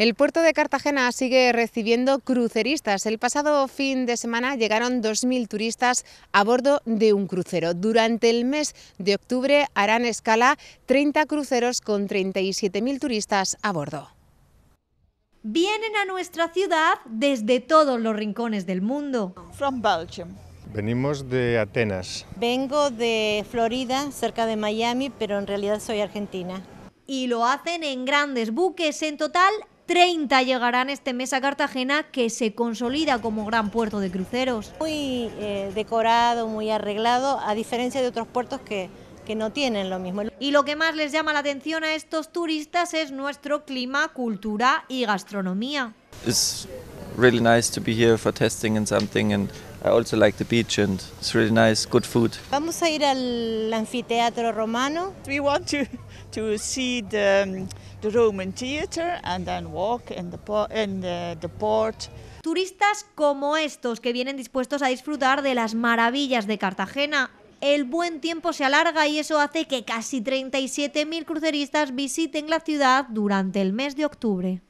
El puerto de Cartagena sigue recibiendo cruceristas. El pasado fin de semana llegaron 2.000 turistas a bordo de un crucero. Durante el mes de octubre harán escala 30 cruceros con 37.000 turistas a bordo. Vienen a nuestra ciudad desde todos los rincones del mundo. From Belgium. Venimos de Atenas. Vengo de Florida, cerca de Miami, pero en realidad soy argentina. Y lo hacen en grandes buques. En total, 30 llegarán este mes a Cartagena, que se consolida como gran puerto de cruceros. Muy eh, decorado, muy arreglado, a diferencia de otros puertos que, no tienen lo mismo. Y lo que más les llama la atención a estos turistas es nuestro clima, cultura y gastronomía really nice to be here for testing and something and I also like the beach and it's really Vamos a ir al anfiteatro romano. We want to to see the, um, the Roman theater and then walk in the port. Turistas como estos que vienen dispuestos a disfrutar de las maravillas de Cartagena el buen tiempo se alarga y eso hace que casi 37.000 cruceristas visiten la ciudad durante el mes de octubre.